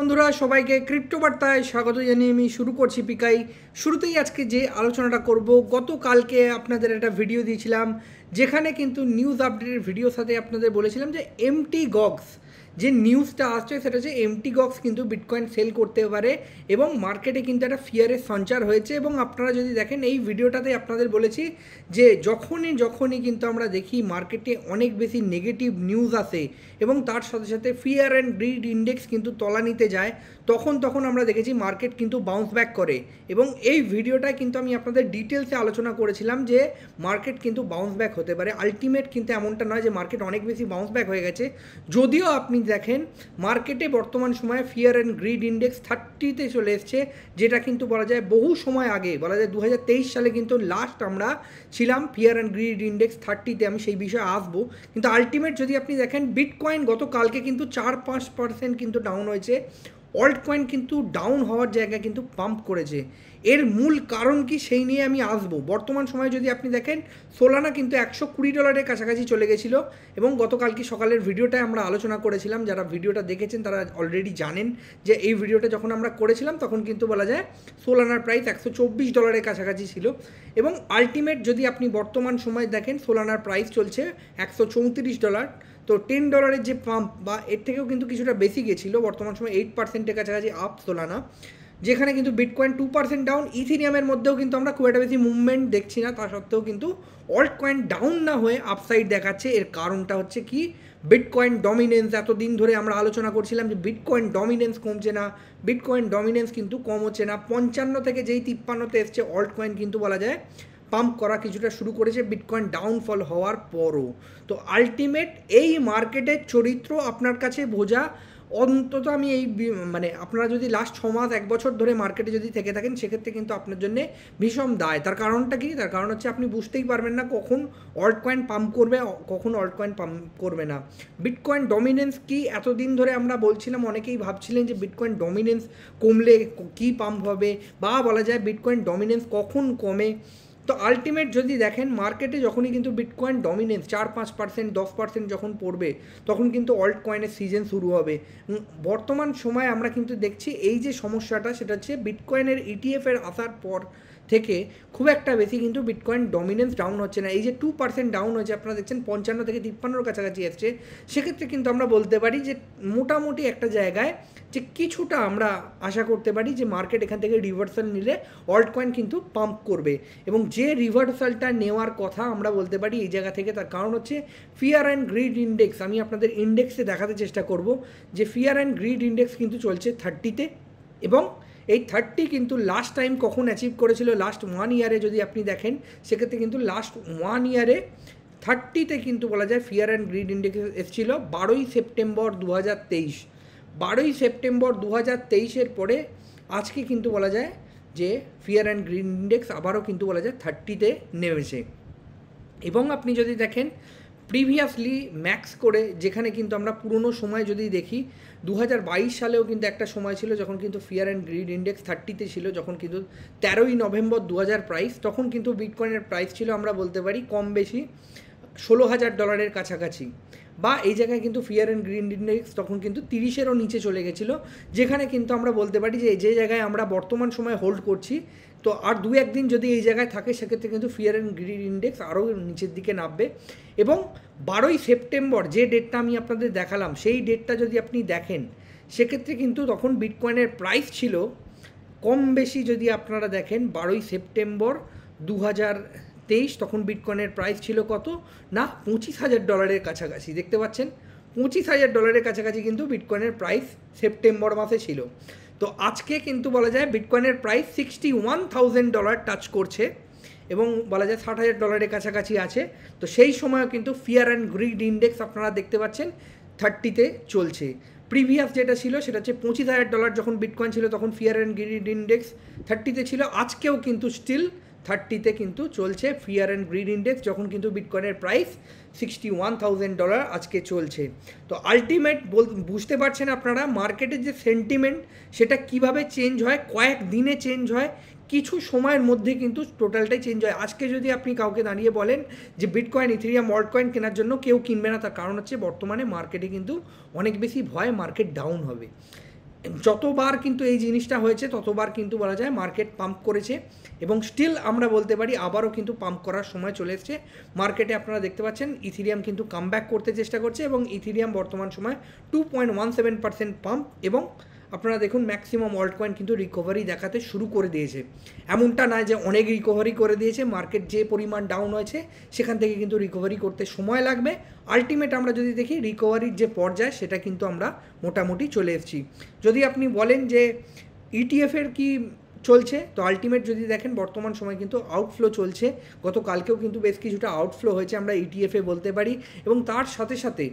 বন্ধুরা সবাইকে ক্রিপ্টো বার্তায় স্বাগত জানিয়ে আমি শুরু করছি পিকাই শুরুতেই আজকে যে আলোচনাটা করব গতকালকে আপনাদের একটা ভিডিও দিয়েছিলাম যেখানে কিন্তু নিউজ আপডেটের ভিডিও সাথে আপনাদের বলেছিলাম যে এমটি গগস যে নিউজটা আসছে সেটা হচ্ছে এমটি গক্স কিন্তু বিটকয়েন সেল করতে পারে এবং মার্কেটে কিন্তু একটা ফিয়ারের সঞ্চার হয়েছে এবং আপনারা যদি দেখেন এই ভিডিওটাতে আপনাদের বলেছি যে যখনই যখনই কিন্তু আমরা দেখি মার্কেটে অনেক বেশি নেগেটিভ নিউজ আসে এবং তার সাথে সাথে ফিয়ার অ্যান্ড গ্রিড ইন্ডেক্স কিন্তু তলানিতে যায় তখন তখন আমরা দেখেছি মার্কেট কিন্তু বাউন্স ব্যাক করে এবং এই ভিডিওটায় কিন্তু আমি আপনাদের ডিটেলসে আলোচনা করেছিলাম যে মার্কেট কিন্তু বাউন্স ব্যাক হতে পারে আলটিমেট কিন্তু এমনটা নয় যে মার্কেট অনেক বেশি বাউন্স ব্যাক হয়ে গেছে যদিও আপনি দেখেন মার্কেটে বর্তমান সময়ে ফিয়ার অ্যান্ড গ্রিড ইন্ডেক্স থার্টিতে চলে এসছে যেটা কিন্তু বলা যায় বহু সময় আগে বলা যায় দু সালে কিন্তু লাস্ট আমরা ছিলাম ফিয়ার অ্যান্ড গ্রিড ইন্ডেক্স থার্টিতে আমি সেই বিষয়ে আসবো কিন্তু আলটিমেট যদি আপনি দেখেন বিটকয়েন গতকালকে কিন্তু চার পাঁচ পার্সেন্ট কিন্তু ডাউন হয়েছে অল্ট কয়েন কিন্তু ডাউন হওয়ার জায়গায় কিন্তু পাম্প করেছে এর মূল কারণ কি সেই নিয়ে আমি আসবো বর্তমান সময়ে যদি আপনি দেখেন সোলানা কিন্তু একশো কুড়ি ডলারের কাছাকাছি চলে গেছিলো এবং গতকালকে সকালের ভিডিওটায় আমরা আলোচনা করেছিলাম যারা ভিডিওটা দেখেছেন তারা অলরেডি জানেন যে এই ভিডিওটা যখন আমরা করেছিলাম তখন কিন্তু বলা যায় সোলানার প্রাইস একশো চব্বিশ ডলারের কাছাকাছি ছিল এবং আলটিমেট যদি আপনি বর্তমান সময়ে দেখেন সোলানার প্রাইস চলছে একশো চৌত্রিশ ডলার তো টেন ডলারের যে পাম্প বা এর থেকেও কিন্তু কিছুটা বেশি গেছিলো বর্তমান সময় এইট পার্সেন্টের কাছাকাছি আপ না যেখানে কিন্তু বিটকয়েন টু পার্সেন্ট ডাউন ইথিনিয়ামের মধ্যেও কিন্তু আমরা খুব একটা বেশি মুভমেন্ট দেখছি না তা সত্ত্বেও কিন্তু অল্ট কয়েন ডাউন না হয়ে আপসাইড দেখাচ্ছে এর কারণটা হচ্ছে কি বিটকয়েন ডমিনেন্স এতদিন ধরে আমরা আলোচনা করছিলাম যে বিটকয়েন ডমিনেন্স কমছে না বিটকয়েন ডমিনেন্স কিন্তু কম হচ্ছে না পঞ্চান্ন থেকে যেই তিপ্পান্নতে এসছে অল্ট কয়েন কিন্তু বলা যায় পাম্প করা কিছুটা শুরু করেছে বিটকয়েন ডাউনফল হওয়ার পরও তো আলটিমেট এই মার্কেটের চরিত্র আপনার কাছে বোঝা অন্তত আমি এই মানে আপনারা যদি লাস্ট ছ মাস এক বছর ধরে মার্কেটে যদি থেকে থাকেন সেক্ষেত্রে কিন্তু আপনার জন্য ভীষণ দায় তার কারণটা কি তার কারণ হচ্ছে আপনি বুঝতেই পারবেন না কখন অল্ট কয়েন পাম্প করবে কখন অল্ট কয়েন পাম্প করবে না বিটকয়েন ডমিনেন্স কি এতদিন ধরে আমরা বলছিলাম অনেকেই ভাবছিলেন যে বিটকয়েন ডমিনেন্স কমলে কি পাম্প হবে বা বলা যায় বিটকয়েন ডমিনেন্স কখন কমে তো আলটিমেট যদি দেখেন মার্কেটে যখনই কিন্তু বিটকয়েন ডমিনেন্স চার পাঁচ পার্সেন্ট দশ পার্সেন্ট যখন পড়বে তখন কিন্তু অল্ট কয়েনের সিজন শুরু হবে বর্তমান সময়ে আমরা কিন্তু দেখছি এই যে সমস্যাটা সেটা হচ্ছে বিটকয়েনের ইটিএফের e আসার পর থেকে খুব একটা বেশি কিন্তু বিটকয়েন ডমিনেন্স ডাউন হচ্ছে না এই যে টু পার্সেন্ট ডাউন হচ্ছে আপনারা দেখছেন পঞ্চান্ন থেকে তিপ্পান্নর কাছাকাছি আসছে সেক্ষেত্রে কিন্তু আমরা বলতে পারি যে মোটামুটি একটা জায়গায় যে কিছুটা আমরা আশা করতে পারি যে মার্কেট এখান থেকে রিভার্সাল নিলে অল্ট কয়েন কিন্তু পাম্প করবে এবং যে রিভার্সালটা নেওয়ার কথা আমরা বলতে পারি এই জায়গা থেকে তার কারণ হচ্ছে ফিয়ার অ্যান্ড গ্রিড ইন্ডেক্স আমি আপনাদের ইন্ডেক্সে দেখাতে চেষ্টা করব যে ফিয়ার অ্যান্ড গ্রিড ইন্ডেক্স কিন্তু চলছে থার্টিতে এবং এই থার্টি কিন্তু লাস্ট টাইম কখন অ্যাচিভ করেছিল লাস্ট ওয়ান ইয়ারে যদি আপনি দেখেন সেক্ষেত্রে কিন্তু লাস্ট ওয়ান ইয়ারে থার্টিতে কিন্তু বলা যায় ফিয়ার অ্যান্ড গ্রিড ইন্ডেক্স এসেছিল বারোই সেপ্টেম্বর দু হাজার তেইশ বারোই সেপ্টেম্বর দু হাজার তেইশের পরে আজকে কিন্তু বলা যায় যে ফিয়ার অ্যান্ড গ্রিড ইন্ডেক্স আবারও কিন্তু বলা যায় থার্টিতে নেমেছে এবং আপনি যদি দেখেন প্রিভিয়াসলি ম্যাক্স করে যেখানে কিন্তু আমরা পুরনো সময় যদি দেখি দু সালেও কিন্তু একটা সময় ছিল যখন কিন্তু ফিয়ার অ্যান্ড গ্রিড ইন্ডেক্স থার্টিতে ছিল যখন কিন্তু তেরোই নভেম্বর দু প্রাইস তখন কিন্তু বিটকয়েনের প্রাইস ছিল আমরা বলতে পারি কম বেশি ষোলো হাজার ডলারের কাছাকাছি বা এই জায়গায় কিন্তু ফিয়ার অ্যান্ড গ্রিন ইন্ডেক্স তখন কিন্তু তিরিশেরও নিচে চলে গেছিলো যেখানে কিন্তু আমরা বলতে পারি যে যে জায়গায় আমরা বর্তমান সময়ে হোল্ড করছি তো আর দু একদিন যদি এই জায়গায় থাকে সেক্ষেত্রে কিন্তু ফিয়ার অ্যান্ড গ্রিড ইন্ডেক্স আরও নিচের দিকে নামবে এবং বারোই সেপ্টেম্বর যে ডেটটা আমি আপনাদের দেখালাম সেই ডেটটা যদি আপনি দেখেন সেক্ষেত্রে কিন্তু তখন বিটকয়েনের প্রাইস ছিল কম বেশি যদি আপনারা দেখেন বারোই সেপ্টেম্বর দু হাজার তেইশ তখন বিটকয়েনের প্রাইস ছিল কত না পঁচিশ হাজার ডলারের কাছাকাছি দেখতে পাচ্ছেন পঁচিশ হাজার ডলারের কাছাকাছি কিন্তু বিটকয়েনের প্রাইস সেপ্টেম্বর মাসে ছিল তো আজকে কিন্তু বলা যায় বিটকয়েনের price sixty one thousand dollar touch করছে এবং বলা যায় ষাট হাজার ডলারের কাছাকাছি আছে তো সেই সময়ও কিন্তু ফিয়ার অ্যান্ড গ্রিড ইন্ডেক্স আপনারা দেখতে পাচ্ছেন থার্টিতে চলছে প্রিভিয়াস যেটা ছিল সেটা হচ্ছে পঁচিশ হাজার ডলার যখন বিটকয়েন ছিল তখন ফিয়ার অ্যান্ড গ্রিড ইন্ডেক্স থার্টিতে ছিল আজকেও কিন্তু স্টিল থার্টিতে কিন্তু চলছে ফিয়ার অ্যান্ড গ্রিড ইন্ডেক্স যখন কিন্তু বিটকয়েনের price sixty one thousand dollar আজকে চলছে তো আলটিমেট বল বুঝতে পারছেন আপনারা মার্কেটের যে সেন্টিমেন্ট সেটা কিভাবে চেঞ্জ হয় কয়েক দিনে চেঞ্জ হয় কিছু সময়ের মধ্যে কিন্তু টোটালটাই চেঞ্জ হয় আজকে যদি আপনি কাউকে দাঁড়িয়ে বলেন যে বিটকয়েন ইথেরিয়াম কয়েন কেনার জন্য কেউ কিনবে না তার কারণ হচ্ছে বর্তমানে মার্কেটে কিন্তু অনেক বেশি ভয় মার্কেট ডাউন হবে যতবার কিন্তু এই জিনিসটা হয়েছে ততবার কিন্তু বলা যায় মার্কেট পাম্প করেছে এবং স্টিল আমরা বলতে পারি আবারও কিন্তু পাম্প করার সময় চলে এসছে মার্কেটে আপনারা দেখতে পাচ্ছেন ইথিরিয়াম কিন্তু কামব্যাক করতে চেষ্টা করছে এবং ইথিরিয়াম বর্তমান সময় two point one seven percent pump এবং আপনারা দেখুন ম্যাক্সিমাম অল্ট কয়েন কিন্তু রিকভারি দেখাতে শুরু করে দিয়েছে এমনটা নয় যে অনেক রিকভারি করে দিয়েছে মার্কেট যে পরিমাণ ডাউন হয়েছে সেখান থেকে কিন্তু রিকভারি করতে সময় লাগবে আলটিমেট আমরা যদি দেখি রিকভারির যে পর্যায় সেটা কিন্তু আমরা মোটামুটি চলে এসেছি যদি আপনি বলেন যে ইটিএফের e কি চলছে তো আলটিমেট যদি দেখেন বর্তমান সময় কিন্তু আউটফ্লো চলছে গতকালকেও কিন্তু বেশ কিছুটা আউটফ্লো হয়েছে আমরা ইটিএফে e বলতে পারি এবং তার সাথে সাথে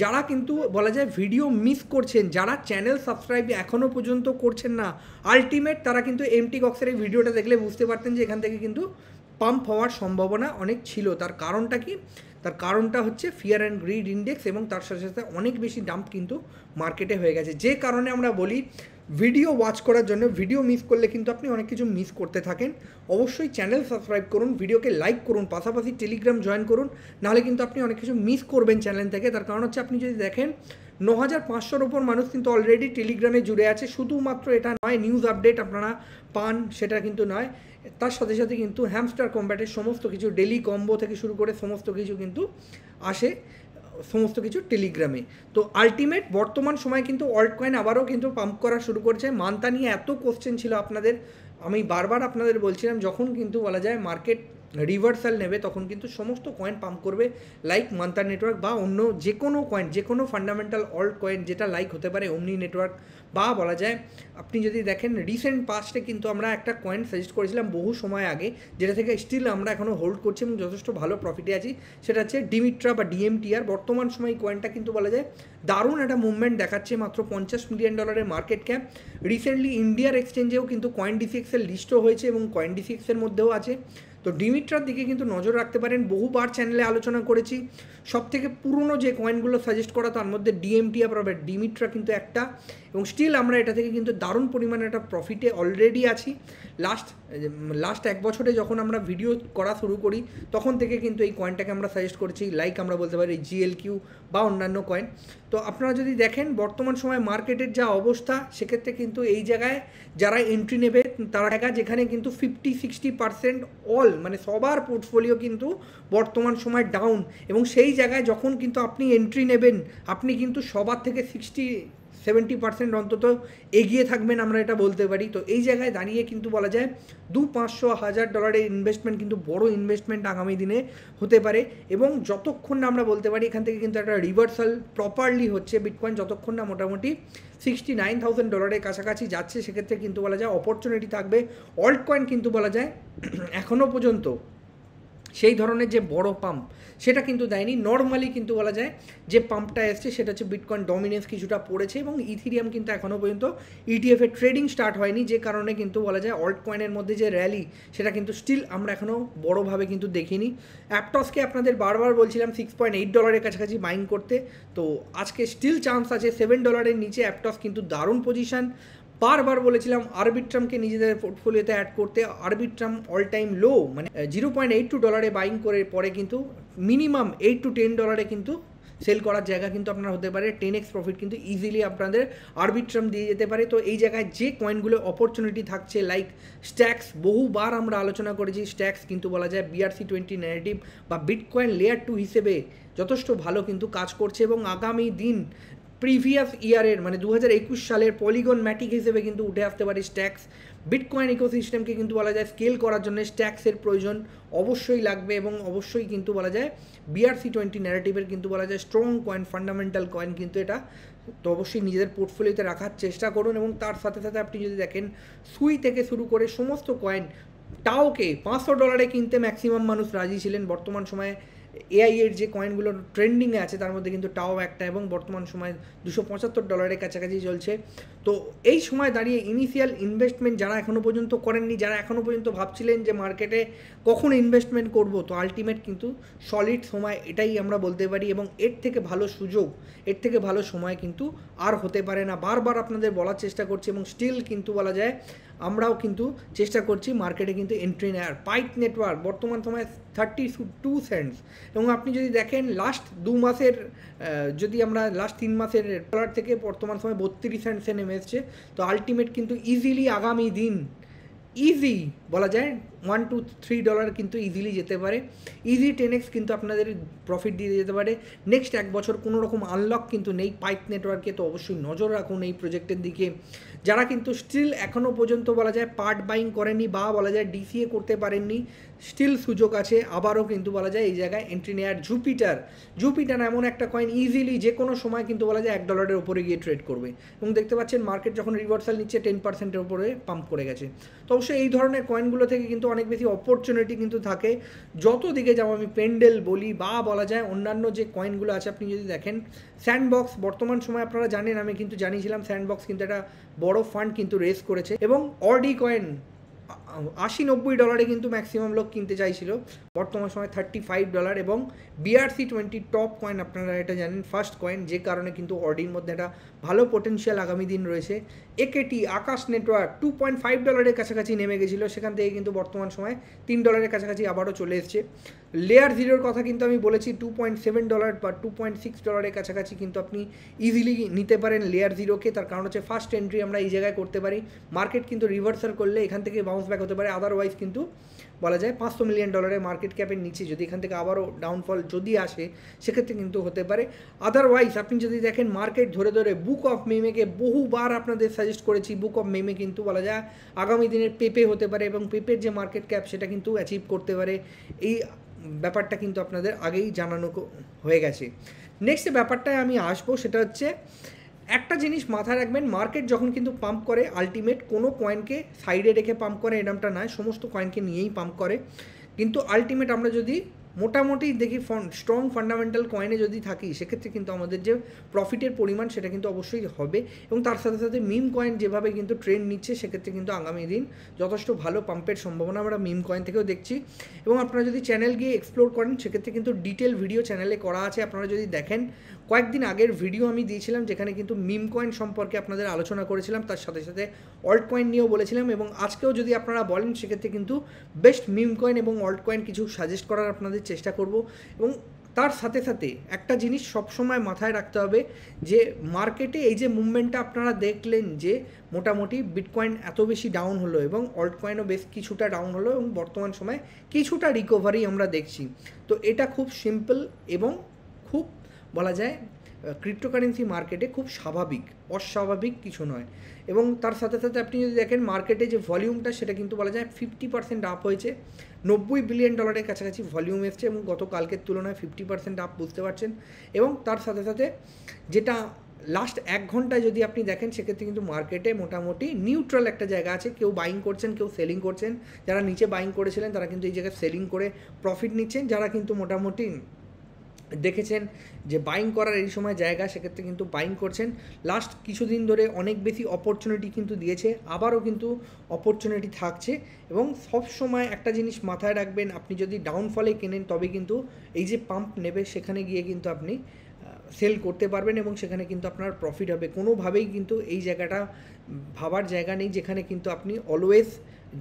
যারা কিন্তু বলা যায় ভিডিও মিস করছেন যারা চ্যানেল সাবস্ক্রাইব এখনও পর্যন্ত করছেন না আলটিমেট তারা কিন্তু এমটি বক্সের এই ভিডিওটা দেখলে বুঝতে পারতেন যে এখান থেকে কিন্তু পাম্প হওয়ার সম্ভাবনা অনেক ছিল তার কারণটা কি তার কারণটা হচ্ছে ফিয়ার অ্যান্ড গ্রিড ইন্ডেক্স এবং তার সাথে সাথে অনেক বেশি ডাম্প কিন্তু মার্কেটে হয়ে গেছে যে কারণে আমরা বলি ভিডিও ওয়াচ করার জন্য ভিডিও মিস করলে কিন্তু আপনি অনেক কিছু মিস করতে থাকেন অবশ্যই চ্যানেল সাবস্ক্রাইব করুন ভিডিওকে লাইক করুন পাশাপাশি টেলিগ্রাম জয়েন করুন নাহলে কিন্তু আপনি অনেক কিছু মিস করবেন চ্যানেল থেকে তার কারণ হচ্ছে আপনি যদি দেখেন ন হাজার পাঁচশোর ওপর মানুষ কিন্তু অলরেডি টেলিগ্রামে জুড়ে আছে শুধুমাত্র এটা নয় নিউজ আপডেট আপনারা পান সেটা কিন্তু নয় তার সাথে সাথে কিন্তু হ্যামস্টার কম্ব্যাটের সমস্ত কিছু ডেলি কম্বো থেকে শুরু করে সমস্ত কিছু কিন্তু আসে সমস্ত কিছু টেলিগ্রামে তো আলটিমেট বর্তমান সময় কিন্তু অল্ট কয়েন আবারও কিন্তু পাম্প করা শুরু করছে মান্তা নিয়ে এত কোশ্চেন ছিল আপনাদের আমি বারবার আপনাদের বলছিলাম যখন কিন্তু বলা যায় মার্কেট রিভার্সাল নেবে তখন কিন্তু সমস্ত কয়েন পাম্প করবে লাইক মান্তা নেটওয়ার্ক বা অন্য যে কোনো কয়েন যে কোনো ফান্ডামেন্টাল অল্ড কয়েন যেটা লাইক হতে পারে অমনি নেটওয়ার্ক বা বলা যায় আপনি যদি দেখেন রিসেন্ট পাস্টে কিন্তু আমরা একটা কয়েন সাজেস্ট করেছিলাম বহু সময় আগে যেটা থেকে স্টিল আমরা এখনও হোল্ড করছি এবং যথেষ্ট ভালো প্রফিটে আছি সেটা হচ্ছে ডিমিট্রা বা ডিএমটিআর বর্তমান সময় কয়েনটা কিন্তু বলা যায় দারুণ একটা মুভমেন্ট দেখাচ্ছে মাত্র পঞ্চাশ মিলিয়ন ডলারের মার্কেট ক্যাপ রিসেন্টলি ইন্ডিয়ার এক্সচেঞ্জেও কিন্তু কয়েন ডিসিএক্সের লিস্টও হয়েছে এবং কয়েন ডিসিএক্সের মধ্যেও আছে তো ডিমিট্রার দিকে কিন্তু নজর রাখতে পারেন বহুবার চ্যানেলে আলোচনা করেছি সব থেকে পুরনো যে কয়েনগুলো সাজেস্ট করা তার মধ্যে ডিএমটি আপনার ডিমিট্রা কিন্তু একটা এবং স্টিল আমরা এটা থেকে কিন্তু দারুণ পরিমাণে একটা প্রফিটে অলরেডি আছি লাস্ট লাস্ট এক বছরে যখন আমরা ভিডিও করা শুরু করি তখন থেকে কিন্তু এই কয়েনটাকে আমরা সাজেস্ট করেছি লাইক আমরা বলতে পারি জিএল কিউ বা অন্যান্য কয়েন তো আপনারা যদি দেখেন বর্তমান সময় মার্কেটের যা অবস্থা সেক্ষেত্রে কিন্তু এই জায়গায় যারা এন্ট্রি নেবে তারা টাকা যেখানে কিন্তু ফিফটি সিক্সটি পার্সেন্ট অল মানে সবার পোর্টফোলিও কিন্তু বর্তমান সময় ডাউন এবং সেই জায়গায় যখন কিন্তু আপনি এন্ট্রি নেবেন আপনি কিন্তু সবার থেকে সিক্সটি সেভেন্টি পার্সেন্ট অন্তত এগিয়ে থাকবেন আমরা এটা বলতে পারি তো এই জায়গায় দাঁড়িয়ে কিন্তু বলা যায় দু পাঁচশো হাজার ডলারের ইনভেস্টমেন্ট কিন্তু বড় ইনভেস্টমেন্ট আগামী দিনে হতে পারে এবং যতক্ষণ না আমরা বলতে পারি এখান থেকে কিন্তু একটা রিভার্সাল প্রপারলি হচ্ছে বিটকয়েন যতক্ষণ না মোটামুটি সিক্সটি নাইন থাউজেন্ড ডলারের কাছাকাছি যাচ্ছে সেক্ষেত্রে কিন্তু বলা যায় অপরচুনিটি থাকবে অল্ট কয়েন কিন্তু বলা যায় এখনও পর্যন্ত সেই ধরনের যে বড় পাম্প সেটা কিন্তু দেয়নি নর্মালি কিন্তু বলা যায় যে পাম্পটা এসছে সেটা হচ্ছে বিটকয়েন ডমিনেন্স কিছুটা পড়েছে এবং ইথিরিয়াম কিন্তু এখনও পর্যন্ত ইটিএফের ট্রেডিং স্টার্ট হয়নি যে কারণে কিন্তু বলা যায় অল্ট কয়েনের মধ্যে যে র্যালি সেটা কিন্তু স্টিল আমরা এখনও বড়োভাবে কিন্তু দেখিনি অ্যাপটসকে আপনাদের বারবার বলছিলাম সিক্স পয়েন্ট এইট ডলারের কাছাকাছি বাইং করতে তো আজকে স্টিল চান্স আছে সেভেন ডলারের নিচে অ্যাপটস কিন্তু দারুণ পজিশান বারবার বলেছিলাম আরবিট্রামকে নিজেদের পোর্টফোলিওতে অ্যাড করতে আরবিট্রাম অল টাইম লো মানে জিরো পয়েন্ট এইট টু ডলারে বাইং করে পরে কিন্তু মিনিমাম এইট টু টেন ডলারে কিন্তু সেল করার জায়গা কিন্তু আপনার হতে পারে টেন এক্স প্রফিট কিন্তু ইজিলি আপনাদের আরবিট্রাম দিয়ে যেতে পারে তো এই জায়গায় যে কয়েনগুলো অপরচুনিটি থাকছে লাইক স্ট্যাক্স বহুবার আমরা আলোচনা করেছি স্ট্যাক্স কিন্তু বলা যায় বিআরসি টোয়েন্টি নেগেটিভ বা বিটকয়েন লেয়ার টু হিসেবে যথেষ্ট ভালো কিন্তু কাজ করছে এবং আগামী দিন প্রিভিয়াস ইয়ারের মানে দু সালের পলিগন ম্যাটিক হিসেবে কিন্তু উঠে আসতে পারে স্ট্যাক্স বিটকয়েন ইকোসিস্টেমকে কিন্তু বলা যায় স্কেল করার জন্য স্ট্যাক্সের প্রয়োজন অবশ্যই লাগবে এবং অবশ্যই কিন্তু বলা যায় বিআরসি টোয়েন্টি ন্যারেটিভের কিন্তু বলা যায় স্ট্রং কয়েন ফান্ডামেন্টাল কয়েন কিন্তু এটা তো অবশ্যই নিজেদের পোর্টফোলিওতে রাখার চেষ্টা করুন এবং তার সাথে সাথে আপনি যদি দেখেন সুই থেকে শুরু করে সমস্ত কয়েন টাওকে পাঁচশো ডলারে কিনতে ম্যাক্সিমাম মানুষ রাজি ছিলেন বর্তমান সময়ে এআই এর যে কয়েনগুলো ট্রেন্ডিংয়ে আছে তার মধ্যে কিন্তু টাও একটা এবং বর্তমান সময়ে দুশো পঁচাত্তর ডলারের কাছাকাছি চলছে তো এই সময় দাঁড়িয়ে ইনিশিয়াল ইনভেস্টমেন্ট যারা এখনও পর্যন্ত করেননি যারা এখনও পর্যন্ত ভাবছিলেন যে মার্কেটে কখন ইনভেস্টমেন্ট করব তো আলটিমেট কিন্তু সলিড সময় এটাই আমরা বলতে পারি এবং এর থেকে ভালো সুযোগ এর থেকে ভালো সময় কিন্তু আর হতে পারে না বারবার আপনাদের বলার চেষ্টা করছি এবং স্টিল কিন্তু বলা যায় আমরাও কিন্তু চেষ্টা করছি মার্কেটে কিন্তু এন্ট্রি নেওয়ার পাইপ নেটওয়ার্ক বর্তমান সময় থার্টি টু সেন্টস এবং আপনি যদি দেখেন লাস্ট দু মাসের যদি আমরা লাস্ট তিন মাসের ডলার থেকে বর্তমান সময় বত্রিশ সেন্টসে নেমে এসছে তো আলটিমেট কিন্তু ইজিলি আগামী দিন ইজি বলা যায় ওয়ান টু থ্রি ডলার কিন্তু ইজিলি যেতে পারে ইজি টেন এক্স কিন্তু আপনাদের প্রফিট দিয়ে যেতে পারে নেক্সট এক বছর কোনো রকম আনলক কিন্তু নেই পাইপ নেটওয়ার্কে তো অবশ্যই নজর রাখুন এই প্রজেক্টের দিকে যারা কিন্তু স্টিল এখনও পর্যন্ত বলা যায় পার্ট বাইং করেননি বা বলা যায় ডিসিএ করতে পারেননি স্টিল সুযোগ আছে আবারও কিন্তু বলা যায় এই জায়গায় এন্ট্রি নেয়ার জুপিটার জুপিটার এমন একটা কয়েন ইজিলি যে কোনো সময় কিন্তু বলা যায় এক ডলারের উপরে গিয়ে ট্রেড করবে এবং দেখতে পাচ্ছেন মার্কেট যখন রিভার্সাল নিচ্ছে টেন পার্সেন্টের উপরে পাম্প করে গেছে তো অবশ্যই এই ধরনের কয়েন পয়েন্টগুলো থেকে কিন্তু অনেক বেশি অপরচুনিটি কিন্তু থাকে যত দিকে যাব আমি পেন্ডেল বলি বা বলা যায় অন্যান্য যে কয়েনগুলো আছে আপনি যদি দেখেন স্যান্ডবক্স বর্তমান সময় আপনারা জানেন আমি কিন্তু জানিয়েছিলাম স্যান্ডবক্স কিন্তু একটা বড় ফান্ড কিন্তু রেস করেছে এবং অডি কয়েন আশি নব্বই ডলারে কিন্তু ম্যাক্সিমাম লোক কিনতে চাইছিল বর্তমান সময় থার্টি ফাইভ ডলার এবং বিআরসি টোয়েন্টি টপ কয়েন আপনারা এটা জানেন ফার্স্ট কয়েন যে কারণে কিন্তু অডির মধ্যে একটা ভালো পোটেনশিয়াল আগামী দিন রয়েছে একেটি Akash network two point five ডলারের কাছাকাছি নেমে গেছিলো সেখান থেকে কিন্তু বর্তমান সময় তিন ডলারের কাছাকাছি আবারও চলে এসছে লেয়ার জিরোর কথা কিন্তু আমি বলেছি টু পয়েন্ট সেভেন ডলার বা টু পয়েন্ট সিক্স ডলারের কাছাকাছি কিন্তু আপনি ইজিলি নিতে পারেন লেয়ার জিরোকে তার কারণ হচ্ছে ফার্স্ট এন্ট্রি আমরা এই জায়গায় করতে পারি মার্কেট কিন্তু রিভার্সাল করলে এখান থেকে বাউন্স ব্যাক হতে পারে আদারওয়াইজ কিন্তু বলা যায় পাঁচশো মিলিয়ন ডলারের মার্কেট ক্যাপের নিচে যদি এখান থেকে আবারও ডাউনফল যদি আসে সেক্ষেত্রে কিন্তু হতে পারে আদারওয়াইজ আপনি যদি দেখেন মার্কেট ধরে ধরে বুক অফ মেমেকে বহুবার আপনাদের সাজেস্ট করেছি বুক অফ মেমে কিন্তু বলা যায় আগামী দিনের পেপে হতে পারে এবং পেপের যে মার্কেট ক্যাপ সেটা কিন্তু অ্যাচিভ করতে পারে এই ব্যাপারটা কিন্তু আপনাদের আগেই জানানো হয়ে গেছে নেক্সট ব্যাপারটায় আমি আসবো সেটা হচ্ছে একটা জিনিস মাথায় রাখবেন মার্কেট যখন কিন্তু পাম্প করে আলটিমেট কোনো কয়েনকে সাইডে রেখে পাম্প করে এরমটা নয় সমস্ত কয়েনকে নিয়েই পাম্প করে কিন্তু আলটিমেট আমরা যদি মোটামুটি দেখি ফন স্ট্রং ফান্ডামেন্টাল কয়েনে যদি থাকি সেক্ষেত্রে কিন্তু আমাদের যে প্রফিটের পরিমাণ সেটা কিন্তু অবশ্যই হবে এবং তার সাথে সাথে মিম কয়েন যেভাবে কিন্তু ট্রেন্ড নিচ্ছে সেক্ষেত্রে কিন্তু আগামী দিন যথেষ্ট ভালো পাম্পের সম্ভাবনা আমরা মিম কয়েন থেকেও দেখছি এবং আপনারা যদি চ্যানেল গিয়ে এক্সপ্লোর করেন সেক্ষেত্রে কিন্তু ডিটেল ভিডিও চ্যানেলে করা আছে আপনারা যদি দেখেন কয়েকদিন আগের ভিডিও আমি দিয়েছিলাম যেখানে কিন্তু মিম কয়েন সম্পর্কে আপনাদের আলোচনা করেছিলাম তার সাথে সাথে অল্ট কয়েন নিয়েও বলেছিলাম এবং আজকেও যদি আপনারা বলেন সেক্ষেত্রে কিন্তু বেস্ট মিম কয়েন এবং অল্ট কয়েন কিছু সাজেস্ট করার আপনাদের চেষ্টা করব এবং তার সাথে সাথে একটা জিনিস সবসময় মাথায় রাখতে হবে যে মার্কেটে এই যে মুভমেন্টটা আপনারা দেখলেন যে মোটামুটি বিটকয়েন এত বেশি ডাউন হলো এবং অল্ট কয়েনও বেশ কিছুটা ডাউন হলো এবং বর্তমান সময়ে কিছুটা রিকভারি আমরা দেখছি তো এটা খুব সিম্পল এবং খুব বলা যায় ক্রিপ্টোকারেন্সি মার্কেটে খুব স্বাভাবিক অস্বাভাবিক কিছু নয় এবং তার সাথে সাথে আপনি যদি দেখেন মার্কেটে যে ভলিউমটা সেটা কিন্তু বলা যায় ফিফটি পার্সেন্ট আপ হয়েছে নব্বই বিলিয়ন ডলারের কাছাকাছি ভলিউম এসছে এবং গতকালকের তুলনায় ফিফটি পার্সেন্ট আপ বুঝতে পারছেন এবং তার সাথে সাথে যেটা লাস্ট এক ঘন্টায় যদি আপনি দেখেন সেক্ষেত্রে কিন্তু মার্কেটে মোটামুটি নিউট্রাল একটা জায়গা আছে কেউ বাইং করছেন কেউ সেলিং করছেন যারা নিচে বাইং করেছিলেন তারা কিন্তু এই জায়গায় সেলিং করে প্রফিট নিচ্ছেন যারা কিন্তু মোটামুটি দেখেছেন যে বাইং করার এই সময় জায়গা সেক্ষেত্রে কিন্তু বাইং করছেন লাস্ট কিছুদিন ধরে অনেক বেশি অপরচুনিটি কিন্তু দিয়েছে আবারও কিন্তু অপরচুনিটি থাকছে এবং সব সময় একটা জিনিস মাথায় রাখবেন আপনি যদি ডাউনফলে কেনেন তবে কিন্তু এই যে পাম্প নেবে সেখানে গিয়ে কিন্তু আপনি সেল করতে পারবেন এবং সেখানে কিন্তু আপনার প্রফিট হবে কোনোভাবেই কিন্তু এই জায়গাটা ভাবার জায়গা নেই যেখানে কিন্তু আপনি অলওয়েজ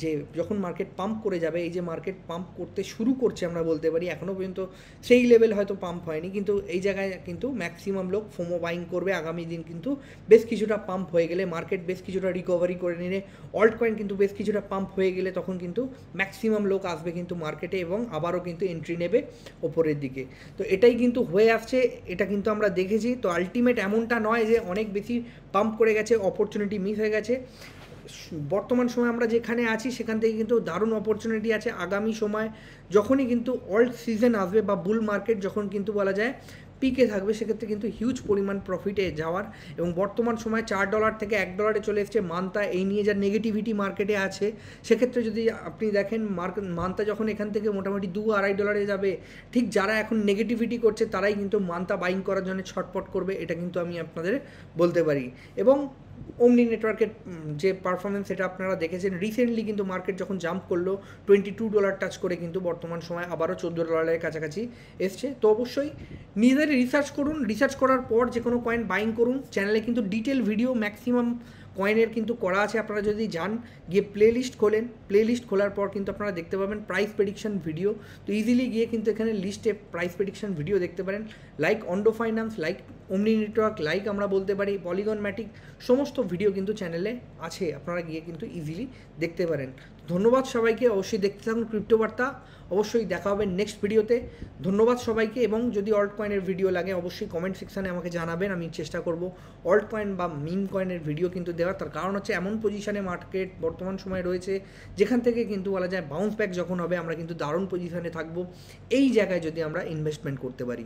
যে যখন মার্কেট পাম্প করে যাবে এই যে মার্কেট পাম্প করতে শুরু করছে আমরা বলতে পারি এখনও পর্যন্ত সেই লেভেল হয়তো পাম্প হয়নি কিন্তু এই জায়গায় কিন্তু ম্যাক্সিমাম লোক ফোমো বাইং করবে আগামী দিন কিন্তু বেশ কিছুটা পাম্প হয়ে গেলে মার্কেট বেশ কিছুটা রিকভারি করে নিলে অল্ট কয়েন কিন্তু বেশ কিছুটা পাম্প হয়ে গেলে তখন কিন্তু ম্যাক্সিমাম লোক আসবে কিন্তু মার্কেটে এবং আবারও কিন্তু এন্ট্রি নেবে ওপরের দিকে তো এটাই কিন্তু হয়ে আসছে এটা কিন্তু আমরা দেখেছি তো আলটিমেট এমনটা নয় যে অনেক বেশি পাম্প করে গেছে অপরচুনিটি মিস হয়ে গেছে বর্তমান সময় আমরা যেখানে আছি সেখান থেকে কিন্তু দারুণ অপরচুনিটি আছে আগামী সময় যখনই কিন্তু অল্ড সিজন আসবে বা বুল মার্কেট যখন কিন্তু বলা যায় পিকে থাকবে সেক্ষেত্রে কিন্তু হিউজ পরিমাণ প্রফিটে যাওয়ার এবং বর্তমান সময় চার ডলার থেকে এক ডলারে চলে এসছে মান্তা এই নিয়ে যা নেগেটিভিটি মার্কেটে আছে সেক্ষেত্রে যদি আপনি দেখেন মার্কেট মান্তা যখন এখান থেকে মোটামুটি দু আড়াই ডলারে যাবে ঠিক যারা এখন নেগেটিভিটি করছে তারাই কিন্তু মান্তা বাইং করার জন্য ছটপট করবে এটা কিন্তু আমি আপনাদের বলতে পারি এবং অমনি নেটওয়ার্কের যে পারফরমেন্স সেটা আপনারা দেখেছেন রিসেন্টলি কিন্তু মার্কেট যখন জাম্প করলো টোয়েন্টি টু ডলার টাচ করে কিন্তু বর্তমান সময় আবারও চোদ্দো ডলারের কাছাকাছি এসছে তো অবশ্যই নিজেদের রিসার্চ করুন রিসার্চ করার পর যে কোনো কয়েন বাইং করুন চ্যানেলে কিন্তু ডিটেল ভিডিও ম্যাক্সিমাম কয়েনের কিন্তু করা আছে আপনারা যদি যান গিয়ে প্লে লিস্ট খোলেন প্লে লিস্ট খোলার পর কিন্তু আপনারা দেখতে পাবেন প্রাইস প্রেডিকশন ভিডিও তো ইজিলি গিয়ে কিন্তু এখানে লিস্টে প্রাইস প্রেডিকশন ভিডিও দেখতে পারেন like Ondo finance like Omni network like আমরা বলতে পারি পলিগন ম্যাটিক সমস্ত ভিডিও কিন্তু চ্যানেলে আছে আপনারা গিয়ে কিন্তু ইজিলি দেখতে পারেন ধন্যবাদ সবাইকে অবশ্যই দেখতে থাকুন ক্রিপ্টোবার্তা অবশ্যই দেখা হবে নেক্সট ভিডিওতে ধন্যবাদ সবাইকে এবং যদি অল্ট কয়েনের ভিডিও লাগে অবশ্যই কমেন্ট সেকশানে আমাকে জানাবেন আমি চেষ্টা করব অল্ট কয়েন বা মিম কয়েনের ভিডিও কিন্তু দেওয়ার তার কারণ হচ্ছে এমন পজিশানে মার্কেট বর্তমান সময়ে রয়েছে যেখান থেকে কিন্তু বলা যায় বাউন্স ব্যাক যখন হবে আমরা কিন্তু দারুণ পজিশানে থাকবো এই জায়গায় যদি আমরা ইনভেস্টমেন্ট করতে পারি